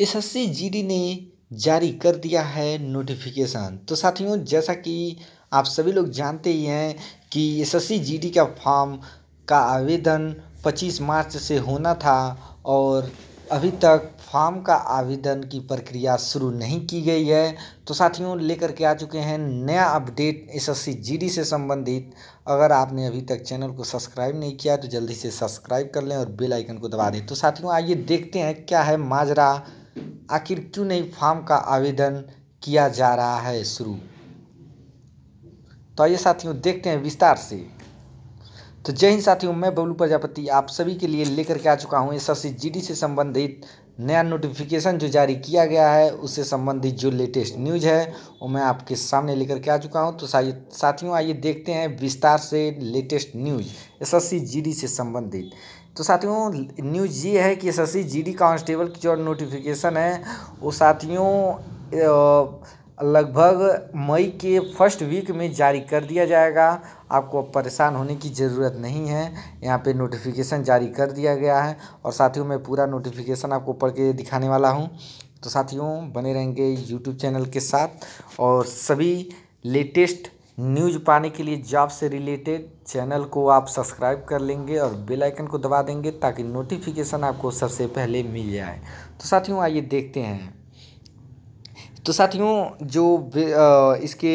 S S ने जारी कर दिया है नोटिफिकेशन तो साथियों जैसा कि आप सभी लोग जानते ही हैं कि एस एस का फॉर्म का आवेदन 25 मार्च से होना था और अभी तक फॉर्म का आवेदन की प्रक्रिया शुरू नहीं की गई है तो साथियों लेकर के आ चुके हैं नया अपडेट एस एस से संबंधित अगर आपने अभी तक चैनल को सब्सक्राइब नहीं किया तो जल्दी से सब्सक्राइब कर लें और बेल आइकन को दबा दें तो साथियों आइए देखते हैं क्या है माजरा आखिर क्यों नहीं फॉर्म का आवेदन किया जा रहा है शुरू तो आइए साथियों देखते हैं विस्तार से तो जय हिंद साथियों मैं बबलू प्रजापति आप सभी के लिए लेकर के आ चुका हूँ एस एस से संबंधित नया नोटिफिकेशन जो जारी किया गया है उससे संबंधित जो लेटेस्ट न्यूज है वो मैं आपके सामने लेकर के आ चुका हूँ तो साथियों आइए देखते हैं विस्तार से लेटेस्ट न्यूज एस एस से संबंधित तो साथियों न्यूज ये है कि एस एस कांस्टेबल की जो नोटिफिकेशन है वो साथियों लगभग मई के फर्स्ट वीक में जारी कर दिया जाएगा आपको परेशान होने की ज़रूरत नहीं है यहाँ पे नोटिफिकेशन जारी कर दिया गया है और साथियों मैं पूरा नोटिफिकेशन आपको पढ़ के दिखाने वाला हूँ तो साथियों बने रहेंगे यूट्यूब चैनल के साथ और सभी लेटेस्ट न्यूज़ पाने के लिए जॉब से रिलेटेड चैनल को आप सब्सक्राइब कर लेंगे और बेल आइकन को दबा देंगे ताकि नोटिफिकेशन आपको सबसे पहले मिल जाए तो साथियों आइए देखते हैं तो साथियों जो इसके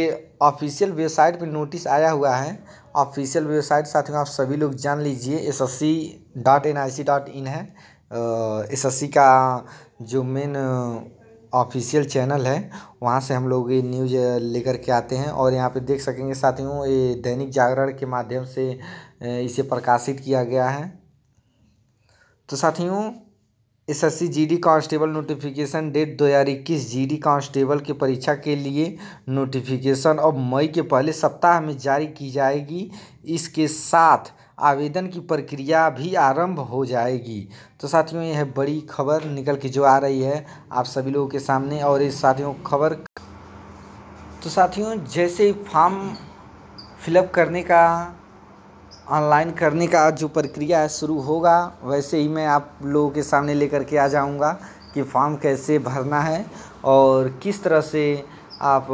ऑफिशियल वेबसाइट पे नोटिस आया हुआ है ऑफिशियल वेबसाइट साथियों आप सभी लोग जान लीजिए S S C dot N I C dot in है एस एस सी का जो मेन ऑफिशियल चैनल है वहाँ से हम लोग ये न्यूज लेकर के आते हैं और यहाँ पे देख सकेंगे साथियों ये दैनिक जागरण के माध्यम से इसे प्रकाशित किया गया है तो साथियों S S C G D constable notification date दो हज़ार इक्कीस जी डी कांस्टेबल के परीक्षा के लिए नोटिफिकेशन अब मई के पहले सप्ताह में जारी की जाएगी इसके साथ आवेदन की प्रक्रिया भी आरंभ हो जाएगी तो साथियों यह बड़ी खबर निकल के जो आ रही है आप सभी लोगों के सामने और इस साथियों खबर तो साथियों जैसे फॉर्म फिलअप करने का ऑनलाइन करने का जो प्रक्रिया है शुरू होगा वैसे ही मैं आप लोगों के सामने लेकर के आ जाऊंगा कि फॉर्म कैसे भरना है और किस तरह से आप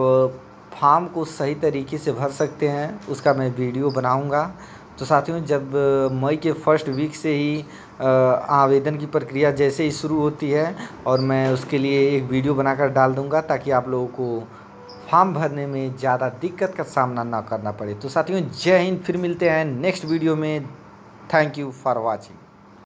फॉर्म को सही तरीके से भर सकते हैं उसका मैं वीडियो बनाऊंगा तो साथियों जब मई के फर्स्ट वीक से ही आवेदन की प्रक्रिया जैसे ही शुरू होती है और मैं उसके लिए एक वीडियो बनाकर डाल दूँगा ताकि आप लोगों को फॉर्म भरने में ज़्यादा दिक्कत का सामना ना करना पड़े तो साथियों जय हिंद फिर मिलते हैं नेक्स्ट वीडियो में थैंक यू फॉर वॉचिंग